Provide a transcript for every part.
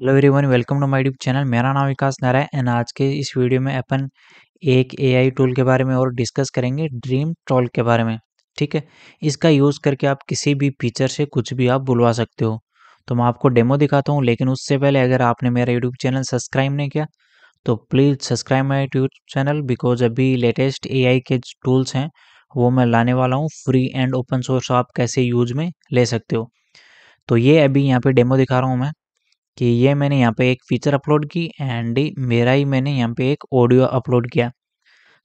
Hello everyone welcome to my YouTube channel मेरा नाम विकास Narayan and आज के इस वीडियो में अपन एक एआई टूल के बारे में और डिस्कस करेंगे ड्रीम ट्रॉल के बारे में ठीक है इसका यूज़ करके आप किसी भी फीचर से कुछ भी आप बुलवा सकते हो तो मैं आपको डेमो दिखाता हूँ लेकिन उससे पहले अगर आपने मेरा यूट्यूब चैनल सब्सक्राइब नहीं किया तो please subscribe my YouTube channel because अभी लेटेस्ट ए के टूल्स हैं वो मैं लाने वाला हूँ फ्री एंड ओपन सोर्स आप कैसे यूज में ले सकते हो तो ये अभी यहाँ पर डेमो दिखा रहा हूँ मैं कि ये मैंने यहाँ पे एक फ़ीचर अपलोड की एंड मेरा ही मैंने यहाँ पे एक ऑडियो अपलोड किया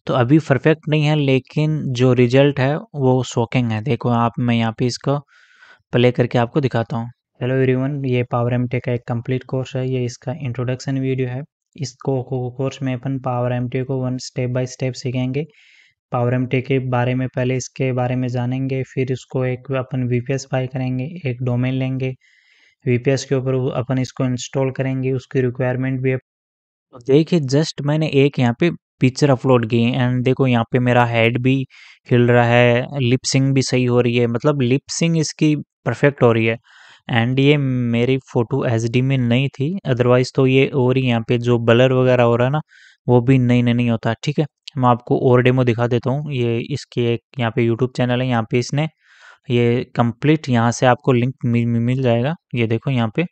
तो अभी परफेक्ट नहीं है लेकिन जो रिजल्ट है वो शॉकिंग है देखो आप मैं यहाँ पे इसको प्ले करके आपको दिखाता हूँ हेलो एवरीवन ये पावर एम का एक कंप्लीट कोर्स है ये इसका इंट्रोडक्शन वीडियो है इसको कोर्स में अपन पावर एम को वन स्टेप बाई स्टेप सीखेंगे पावर एम के बारे में पहले इसके बारे में जानेंगे फिर इसको एक अपन वी पी करेंगे एक डोमेन लेंगे वीपीएस के ऊपर अपन इसको इंस्टॉल करेंगे उसकी रिक्वायरमेंट भी है तो देखिए जस्ट मैंने एक यहाँ पे पिक्चर अपलोड की एंड देखो यहाँ पे मेरा हेड भी हिल रहा है लिपसिंग भी सही हो रही है मतलब लिपसिंग इसकी परफेक्ट हो रही है एंड ये मेरी फ़ोटो एच में नहीं थी अदरवाइज़ तो ये और ही यहाँ पे जो बलर वगैरह हो रहा है ना वो भी नहीं नहीं, नहीं होता ठीक है मैं आपको और डेमो दिखा देता हूँ ये इसकी एक यहाँ पे यूट्यूब चैनल है यहाँ पे इसने ये कंप्लीट यहाँ से आपको लिंक मिल, मिल जाएगा ये देखो यहाँ पे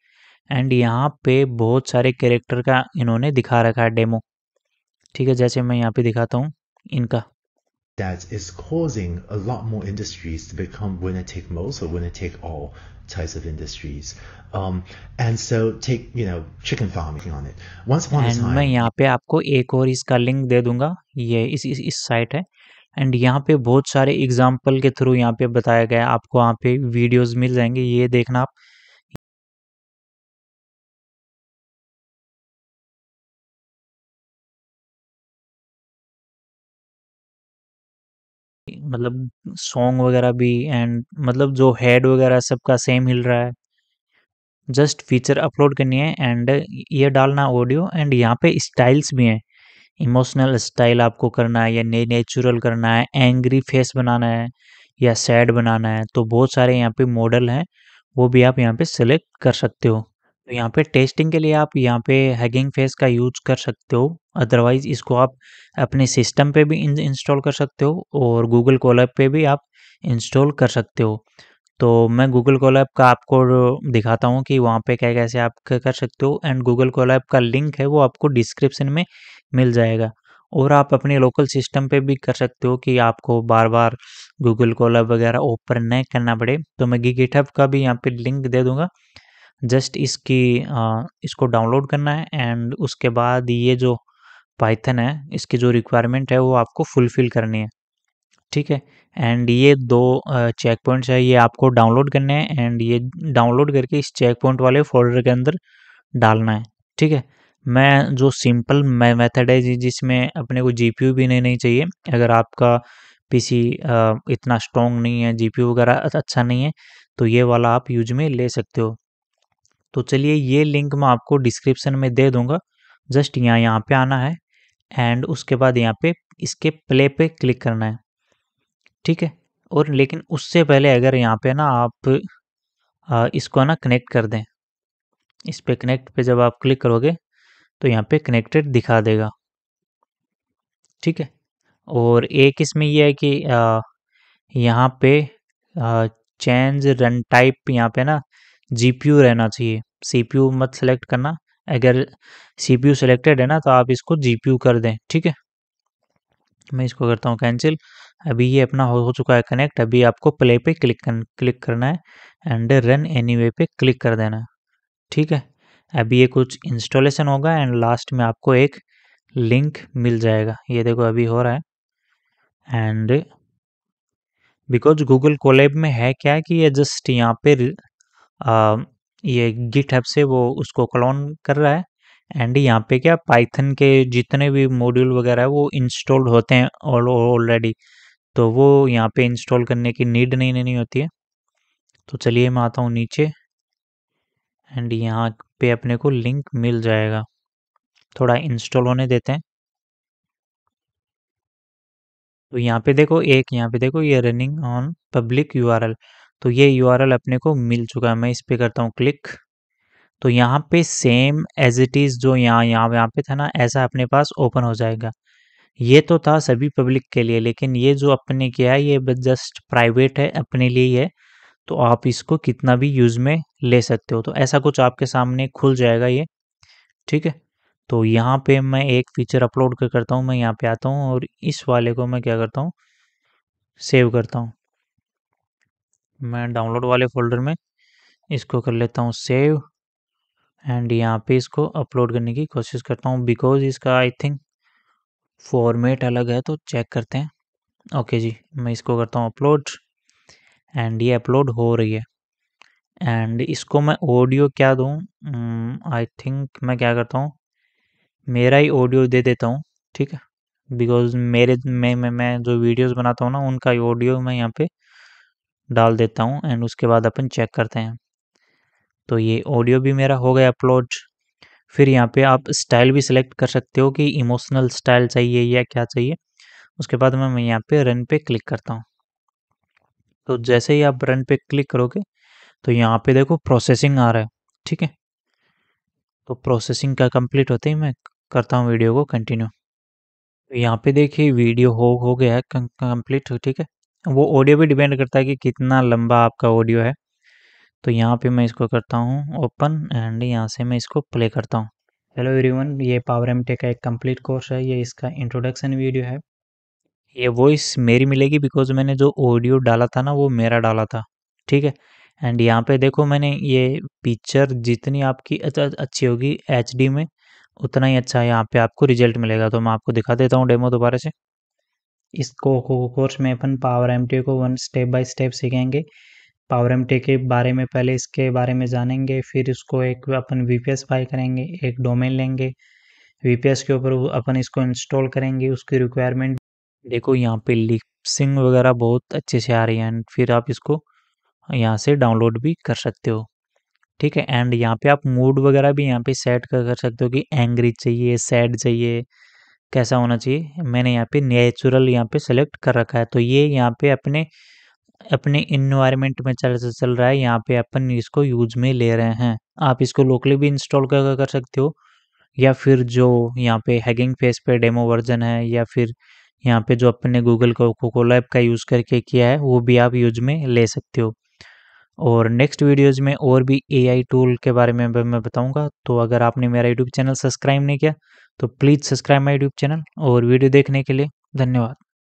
एंड यहाँ पे बहुत सारे कैरेक्टर का इन्होंने दिखा रखा है डेमो ठीक है जैसे मैं यहाँ पे दिखाता हूँ इनका that is causing a lot more industries to become winner take most or winner take all types of industries. Um, and so take you know chicken farming on it. Once upon a time. मैं यहाँ पे आपको एक और इसका link दे दूंगा ये इस इस, इस साइट है एंड यहाँ पे बहुत सारे एग्जाम्पल के थ्रू यहाँ पे बताया गया आपको वहाँ पे वीडियोस मिल जाएंगे ये देखना आप मतलब सॉन्ग वगैरह भी एंड मतलब जो हेड वगैरह सबका सेम हिल रहा है जस्ट फीचर अपलोड करनी है एंड ये डालना ऑडियो एंड यहाँ पे स्टाइल्स भी हैं इमोशनल स्टाइल आपको करना है या ने नेचुरल करना है एंग्री फेस बनाना है या सैड बनाना है तो बहुत सारे यहाँ पे मॉडल हैं वो भी आप यहाँ पे सेलेक्ट कर सकते हो तो यहाँ पे टेस्टिंग के लिए आप यहाँ पे हैगिंग फेस का यूज कर सकते हो अदरवाइज इसको आप अपने सिस्टम पे भी इंस्टॉल कर सकते हो और गूगल ऐप पे भी आप इंस्टॉल कर सकते हो तो मैं गूगल ऐप का आपको दिखाता हूँ कि वहाँ पे क्या कैसे आप कर सकते हो एंड गूगल ऐप का लिंक है वो आपको डिस्क्रिप्शन में मिल जाएगा और आप अपने लोकल सिस्टम पे भी कर सकते हो कि आपको बार बार गूगल कॉलर वगैरह ओपन नहीं करना पड़े तो मैं गिटहब का भी यहाँ पे लिंक दे दूँगा जस्ट इसकी आ, इसको डाउनलोड करना है एंड उसके बाद ये जो पाइथन है इसकी जो रिक्वायरमेंट है वो आपको फुलफ़िल करनी है ठीक है एंड ये दो चेक पॉइंट्स है ये आपको डाउनलोड करने हैं एंड ये डाउनलोड करके इस चेक पॉइंट वाले फोल्डर के अंदर डालना है ठीक है मैं जो सिंपल मैं मेथड है जिसमें अपने को जीपीयू भी नहीं, नहीं चाहिए अगर आपका पीसी इतना स्ट्रॉन्ग नहीं है जीपीयू वगैरह अच्छा नहीं है तो ये वाला आप यूज में ले सकते हो तो चलिए ये लिंक मैं आपको डिस्क्रिप्शन में दे दूंगा जस्ट यहाँ यहाँ पे आना है एंड उसके बाद यहाँ पे इसके प्ले पे क्लिक करना है ठीक है और लेकिन उससे पहले अगर यहाँ पे ना आप इसको ना कनेक्ट कर दें इस पर कनेक्ट पे जब आप क्लिक करोगे तो यहाँ पे कनेक्टेड दिखा देगा ठीक है और एक इसमें यह है कि यहाँ पे चेंज रन टाइप यहाँ पे ना जीपीयू रहना चाहिए सीपीयू मत सेलेक्ट करना अगर सीपीयू सिलेक्टेड है ना तो आप इसको जीपीयू कर दें ठीक है मैं इसको करता हूँ कैंसिल अभी ये अपना हो, चुका है कनेक्ट अभी आपको प्ले पे क्लिक कर, क्लिक करना है एंड रन एनी वे पे क्लिक कर देना है ठीक है अभी ये कुछ इंस्टॉलेशन होगा एंड लास्ट में आपको एक लिंक मिल जाएगा ये देखो अभी हो रहा है एंड बिकॉज गूगल कोलेब में है क्या कि ये जस्ट यहाँ पे um, ये गिट ऐप से वो उसको क्लोन कर रहा है एंड यहाँ पे क्या पाइथन के जितने भी मॉड्यूल वगैरह है वो इंस्टॉल्ड होते हैं ऑलरेडी तो वो यहाँ पे इंस्टॉल करने की नीड नहीं नहीं होती है तो चलिए मैं आता हूँ नीचे एंड यहाँ पे अपने को लिंक मिल जाएगा थोड़ा इंस्टॉल होने देते हैं तो यहाँ पे देखो एक यहाँ पे देखो ये रनिंग ऑन पब्लिक यूआरएल तो ये यूआरएल अपने को मिल चुका है मैं इस पर करता हूँ क्लिक तो यहाँ पे सेम एज इट इज़ जो यहाँ यहाँ यहाँ पे था ना ऐसा अपने पास ओपन हो जाएगा ये तो था सभी पब्लिक के लिए लेकिन ये जो अपने किया है ये जस्ट प्राइवेट है अपने लिए ही है तो आप इसको कितना भी यूज़ में ले सकते हो तो ऐसा कुछ आपके सामने खुल जाएगा ये ठीक है तो यहाँ पे मैं एक फीचर अपलोड कर करता हूँ मैं यहाँ पे आता हूँ और इस वाले को मैं क्या करता हूँ सेव करता हूँ मैं डाउनलोड वाले फोल्डर में इसको कर लेता हूँ सेव एंड यहाँ पे इसको अपलोड करने की कोशिश करता हूँ बिकॉज इसका आई थिंक फॉर्मेट अलग है तो चेक करते हैं ओके जी मैं इसको करता हूँ अपलोड एंड ये अपलोड हो रही है एंड इसको मैं ऑडियो क्या दूँ आई थिंक मैं क्या करता हूँ मेरा ही ऑडियो दे देता हूँ ठीक है बिकॉज मेरे में मैं, मैं जो वीडियोस बनाता हूँ ना उनका ही ऑडियो मैं यहाँ पे डाल देता हूँ एंड उसके बाद अपन चेक करते हैं तो ये ऑडियो भी मेरा हो गया अपलोड फिर यहाँ पे आप स्टाइल भी सिलेक्ट कर सकते हो कि इमोशनल स्टाइल चाहिए या क्या चाहिए उसके बाद मैं यहाँ पे रन पे क्लिक करता हूँ तो जैसे ही आप रन पे क्लिक करोगे तो यहाँ पे देखो प्रोसेसिंग आ रहा है ठीक है तो प्रोसेसिंग का कंप्लीट होते ही मैं करता हूँ वीडियो को कंटिन्यू तो यहाँ पे देखिए वीडियो हो हो गया है कंप्लीट ठीक है वो ऑडियो भी डिपेंड करता है कि कितना लंबा आपका ऑडियो है तो यहाँ पे मैं इसको करता हूँ ओपन एंड यहाँ से मैं इसको प्ले करता हूँ हेलो एवरीवन ये पावर एम टे का एक कंप्लीट कोर्स है ये इसका इंट्रोडक्शन वीडियो है ये वॉइस मेरी मिलेगी बिकॉज मैंने जो ऑडियो डाला था ना वो मेरा डाला था ठीक है एंड यहाँ पे देखो मैंने ये पिक्चर जितनी आपकी अच्छी होगी एच में उतना ही अच्छा यहाँ पे आपको रिजल्ट मिलेगा तो मैं आपको दिखा देता हूँ डेमो दोबारा से इसको कोर्स में अपन पावर एम को वन स्टेप बाय स्टेप सीखेंगे पावर एम के बारे में पहले इसके बारे में जानेंगे फिर इसको एक अपन वी पी बाई करेंगे एक डोमेन लेंगे वी के ऊपर अपन इसको इंस्टॉल करेंगे उसकी रिक्वायरमेंट देखो यहाँ पे लिपसिंग वगैरह बहुत अच्छे से आ रही है एंड फिर आप इसको यहाँ से डाउनलोड भी कर सकते हो ठीक है एंड यहाँ पे आप मूड वगैरह भी यहाँ पे सेट कर, कर सकते हो कि एंग्री चाहिए सैड चाहिए कैसा होना चाहिए मैंने यहाँ पे नेचुरल यहाँ पे सेलेक्ट कर रखा है तो ये यहाँ पे अपने अपने इन्वायरमेंट में चल चल रहा है यहाँ पे अपन इसको यूज में ले रहे हैं आप इसको लोकली भी इंस्टॉल कर कर सकते हो या फिर जो यहाँ पे हैगिंग फेस पे डेमो वर्जन है या फिर यहाँ पे जो अपने गूगल कोको कोला ऐप का यूज़ करके किया है वो भी आप यूज में ले सकते हो और नेक्स्ट वीडियोज़ में और भी एआई टूल के बारे में मैं बताऊँगा तो अगर आपने मेरा यूट्यूब चैनल सब्सक्राइब नहीं किया तो please subscribe my YouTube channel और वीडियो देखने के लिए धन्यवाद